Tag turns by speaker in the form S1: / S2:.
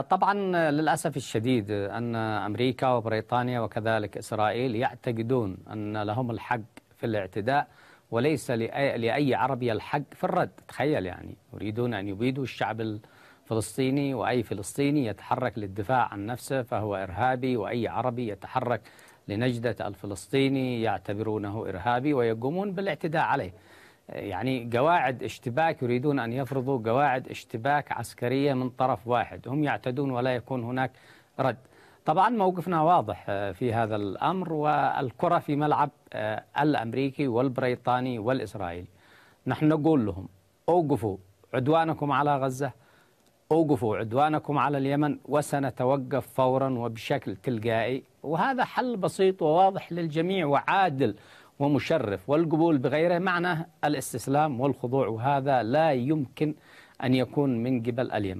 S1: طبعا للأسف الشديد أن أمريكا وبريطانيا وكذلك إسرائيل يعتقدون أن لهم الحق في الاعتداء وليس لأي عربي الحق في الرد تخيل يعني يريدون أن يبيدوا الشعب الفلسطيني وأي فلسطيني يتحرك للدفاع عن نفسه فهو إرهابي وأي عربي يتحرك لنجدة الفلسطيني يعتبرونه إرهابي ويقومون بالاعتداء عليه يعني قواعد اشتباك يريدون أن يفرضوا قواعد اشتباك عسكرية من طرف واحد هم يعتدون ولا يكون هناك رد طبعا موقفنا واضح آه، في هذا الأمر والكرة في ملعب آه، الأمريكي والبريطاني والإسرائيلي نحن نقول لهم أوقفوا عدوانكم على غزة أوقفوا عدوانكم على اليمن وسنتوقف فورا وبشكل تلقائي وهذا حل بسيط وواضح للجميع وعادل ومشرف والقبول بغيره معناه الاستسلام والخضوع وهذا لا يمكن أن يكون من قبل اليمن